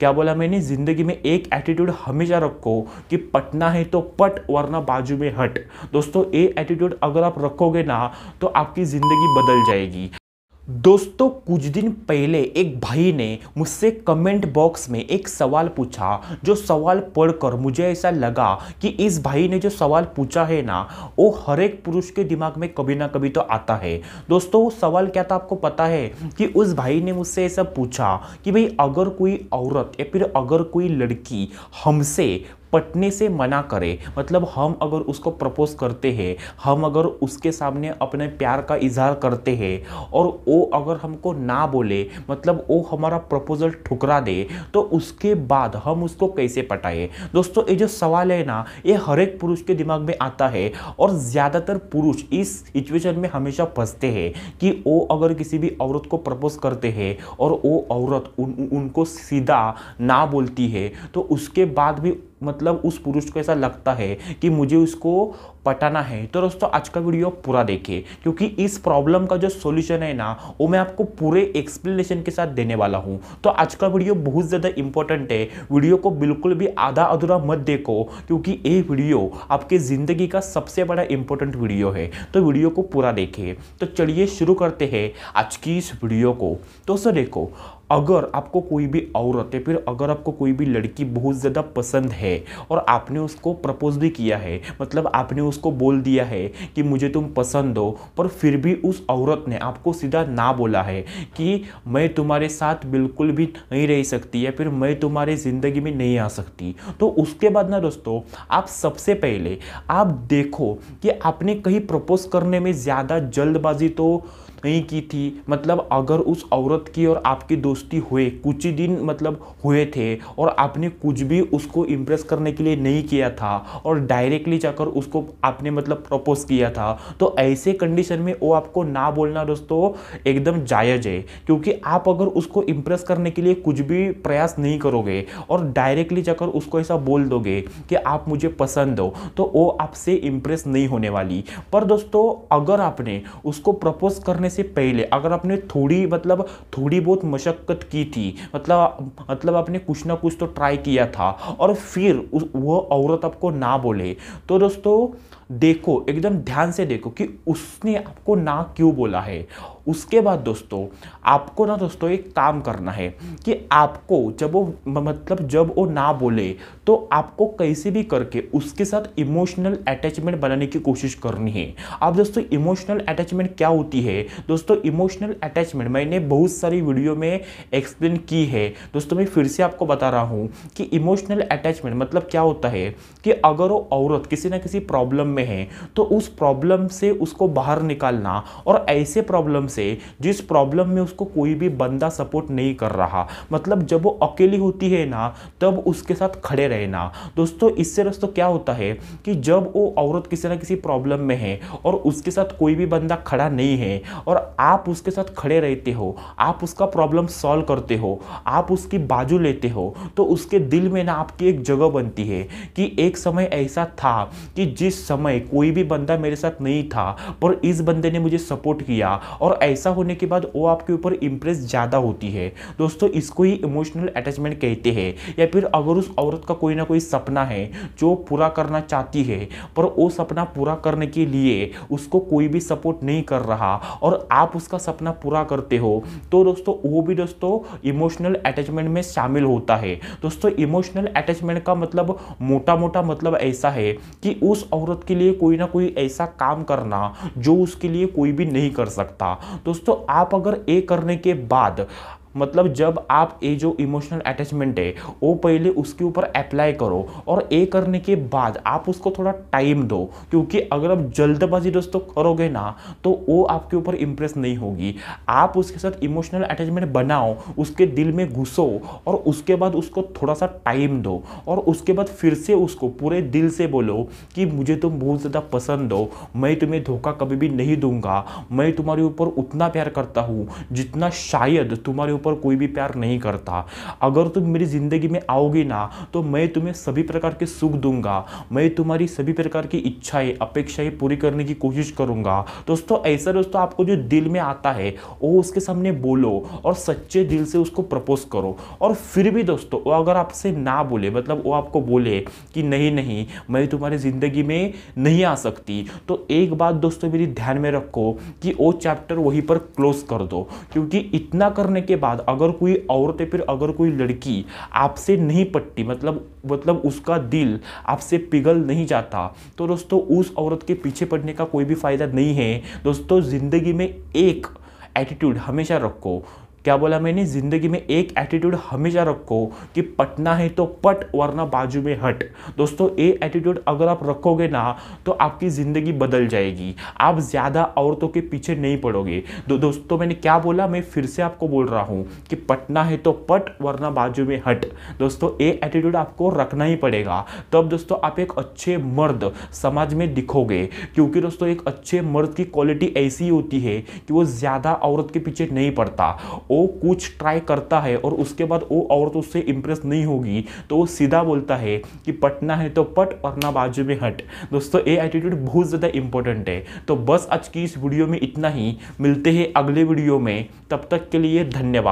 क्या बोला मैंने ज़िंदगी में एक एटीट्यूड हमेशा रखो कि पटना है तो पट वरना बाजू में हट दोस्तों ये एटीट्यूड अगर आप रखोगे ना तो आपकी ज़िंदगी बदल जाएगी दोस्तों कुछ दिन पहले एक भाई ने मुझसे कमेंट बॉक्स में एक सवाल पूछा जो सवाल पढ़कर मुझे ऐसा लगा कि इस भाई ने जो सवाल पूछा है ना वो हर एक पुरुष के दिमाग में कभी ना कभी तो आता है दोस्तों वो सवाल क्या था आपको पता है कि उस भाई ने मुझसे ऐसा पूछा कि भाई अगर कोई औरत या फिर अगर कोई लड़की हमसे पटने से मना करे मतलब हम अगर उसको प्रपोज करते हैं हम अगर उसके सामने अपने प्यार का इजहार करते हैं और वो अगर हमको ना बोले मतलब वो हमारा प्रपोजल ठुकरा दे तो उसके बाद हम उसको कैसे पटाए दोस्तों ये जो सवाल है ना ये हर एक पुरुष के दिमाग में आता है और ज़्यादातर पुरुष इस सिचुएशन में हमेशा फंसते हैं कि वो अगर किसी भी औरत को प्रपोज करते हैं और वो औरत उन, उनको सीधा ना बोलती है तो उसके बाद भी मतलब उस पुरुष को ऐसा लगता है कि मुझे उसको पटाना है तो दोस्तों आज का वीडियो पूरा देखे क्योंकि इस प्रॉब्लम का जो सोल्यूशन है ना वो मैं आपको पूरे एक्सप्लेनेशन के साथ देने वाला हूँ तो आज का वीडियो बहुत ज़्यादा इंपॉर्टेंट है वीडियो को बिल्कुल भी आधा अधूरा मत देखो क्योंकि ये वीडियो आपके ज़िंदगी का सबसे बड़ा इंपॉर्टेंट वीडियो है तो वीडियो को पूरा देखे तो चलिए शुरू करते हैं आज की इस वीडियो को तो सर देखो अगर आपको कोई भी औरत या फिर अगर आपको कोई भी लड़की बहुत ज़्यादा पसंद है और आपने उसको प्रपोज भी किया है मतलब आपने उसको बोल दिया है कि मुझे तुम पसंद हो पर फिर भी उस औरत ने आपको सीधा ना बोला है कि मैं तुम्हारे साथ बिल्कुल भी नहीं रह सकती या फिर मैं तुम्हारे ज़िंदगी में नहीं आ सकती तो उसके बाद ना दोस्तों आप सबसे पहले आप देखो कि आपने कहीं प्रपोज करने में ज़्यादा जल्दबाजी तो नहीं की थी मतलब अगर उस औरत की और आपकी दोस्ती हुए कुछ ही दिन मतलब हुए थे और आपने कुछ भी उसको इम्प्रेस करने के लिए नहीं किया था और डायरेक्टली जाकर उसको आपने मतलब प्रपोज किया था तो ऐसे कंडीशन में वो आपको ना बोलना दोस्तों एकदम जायज़ है क्योंकि आप अगर उसको इम्प्रेस करने के लिए कुछ भी प्रयास नहीं करोगे और डायरेक्टली जाकर उसको ऐसा बोल दोगे कि आप मुझे पसंद हो तो वो आपसे इम्प्रेस नहीं होने वाली पर दोस्तों अगर आपने उसको प्रपोज करने से पहले अगर आपने थोड़ी मतलब थोड़ी बहुत मशक्क़त की थी मतलब मतलब आपने कुछ ना कुछ तो ट्राई किया था और फिर वह औरत आपको ना बोले तो दोस्तों देखो एकदम ध्यान से देखो कि उसने आपको ना क्यों बोला है उसके बाद दोस्तों आपको ना दोस्तों एक काम करना है कि आपको जब वो मतलब जब वो ना बोले तो आपको कैसे भी करके उसके साथ इमोशनल अटैचमेंट बनाने की कोशिश करनी है अब दोस्तों इमोशनल अटैचमेंट क्या होती है दोस्तों इमोशनल अटैचमेंट मैंने बहुत सारी वीडियो में एक्सप्लेन की है दोस्तों मैं फिर से आपको बता रहा हूँ कि इमोशनल अटैचमेंट मतलब क्या होता है कि अगर वो औरत किसी ना किसी प्रॉब्लम में है तो उस प्रॉब्लम से उसको बाहर निकालना और ऐसे प्रॉब्लम से जिस प्रॉब्लम में उसको कोई भी बंदा सपोर्ट नहीं कर रहा मतलब जब वो अकेली होती है ना तब उसके साथ खड़े रहना दोस्तों इससे दोस्तों क्या होता है कि जब वो औरत किसी ना किसी प्रॉब्लम में है और उसके साथ कोई भी बंदा खड़ा नहीं है और आप उसके साथ खड़े रहते हो आप उसका प्रॉब्लम सॉल्व करते हो आप उसकी बाजू लेते हो तो उसके दिल में ना आपकी एक जगह बनती है कि एक समय ऐसा था कि जिस समय कोई भी बंदा मेरे साथ नहीं था पर इस बंदे ने मुझे सपोर्ट किया और ऐसा होने के बाद वो आपके ऊपर इम्प्रेस ज़्यादा होती है दोस्तों इसको ही इमोशनल अटैचमेंट कहते हैं या फिर अगर उस औरत का कोई ना कोई सपना है जो पूरा करना चाहती है पर वो सपना पूरा करने के लिए उसको कोई भी सपोर्ट नहीं कर रहा और और आप उसका सपना पूरा करते हो तो दोस्तों वो भी दोस्तों इमोशनल अटैचमेंट में शामिल होता है दोस्तों इमोशनल अटैचमेंट का मतलब मोटा मोटा मतलब ऐसा है कि उस औरत के लिए कोई ना कोई ऐसा काम करना जो उसके लिए कोई भी नहीं कर सकता दोस्तों आप अगर ये करने के बाद मतलब जब आप ये जो इमोशनल अटैचमेंट है वो पहले उसके ऊपर अप्लाई करो और ये करने के बाद आप उसको थोड़ा टाइम दो क्योंकि अगर आप जल्दबाजी दोस्तों करोगे ना तो वो आपके ऊपर इम्प्रेस नहीं होगी आप उसके साथ इमोशनल अटैचमेंट बनाओ उसके दिल में घुसो और उसके बाद उसको थोड़ा सा टाइम दो और उसके बाद फिर से उसको पूरे दिल से बोलो कि मुझे तुम बहुत ज़्यादा पसंद हो मैं तुम्हें धोखा कभी भी नहीं दूंगा मैं तुम्हारे ऊपर उतना प्यार करता हूँ जितना शायद तुम्हारे ऊपर कोई भी प्यार नहीं करता अगर तुम मेरी ज़िंदगी में आओगी ना तो मैं तुम्हें सभी प्रकार के सुख दूंगा मैं तुम्हारी सभी प्रकार की इच्छाएं अपेक्षाएं पूरी करने की कोशिश करूंगा दोस्तों ऐसा दोस्तों आपको जो दिल में आता है वो उसके सामने बोलो और सच्चे दिल से उसको प्रपोज करो और फिर भी दोस्तों वो अगर आपसे ना बोले मतलब वो आपको बोले कि नहीं नहीं मैं तुम्हारी ज़िंदगी में नहीं आ सकती तो एक बात दोस्तों मेरी ध्यान में रखो कि वो चैप्टर वहीं पर क्लोज कर दो क्योंकि इतना करने के बाद बाद अगर कोई औरत या फिर अगर कोई लड़की आपसे नहीं पट्टी मतलब मतलब उसका दिल आपसे पिघल नहीं जाता तो दोस्तों उस औरत के पीछे पड़ने का कोई भी फ़ायदा नहीं है दोस्तों ज़िंदगी में एक एटीट्यूड हमेशा रखो क्या बोला मैंने ज़िंदगी में एक एटीट्यूड हमेशा रखो कि पटना है तो पट वरना बाजू में हट दोस्तों ये एटीट्यूड अगर आप रखोगे ना तो आपकी ज़िंदगी बदल जाएगी आप ज़्यादा औरतों के पीछे नहीं पड़ोगे दो, दोस्तों मैंने क्या बोला मैं फिर से आपको बोल रहा हूँ कि पटना है तो पट वरना बाजू में हट दोस्तों ये एटीट्यूड आपको रखना ही पड़ेगा तब दोस्तों आप एक अच्छे मर्द समाज में दिखोगे क्योंकि दोस्तों एक अच्छे मर्द की क्वालिटी ऐसी होती है कि वो ज़्यादा औरत के पीछे नहीं पड़ता वो कुछ ट्राई करता है और उसके बाद वो औरत उससे इम्प्रेस नहीं होगी तो वो सीधा बोलता है कि पटना है तो पट और ना बाजू में हट दोस्तों ये एटीट्यूड बहुत ज़्यादा इंपॉर्टेंट है तो बस आज की इस वीडियो में इतना ही मिलते हैं अगले वीडियो में तब तक के लिए धन्यवाद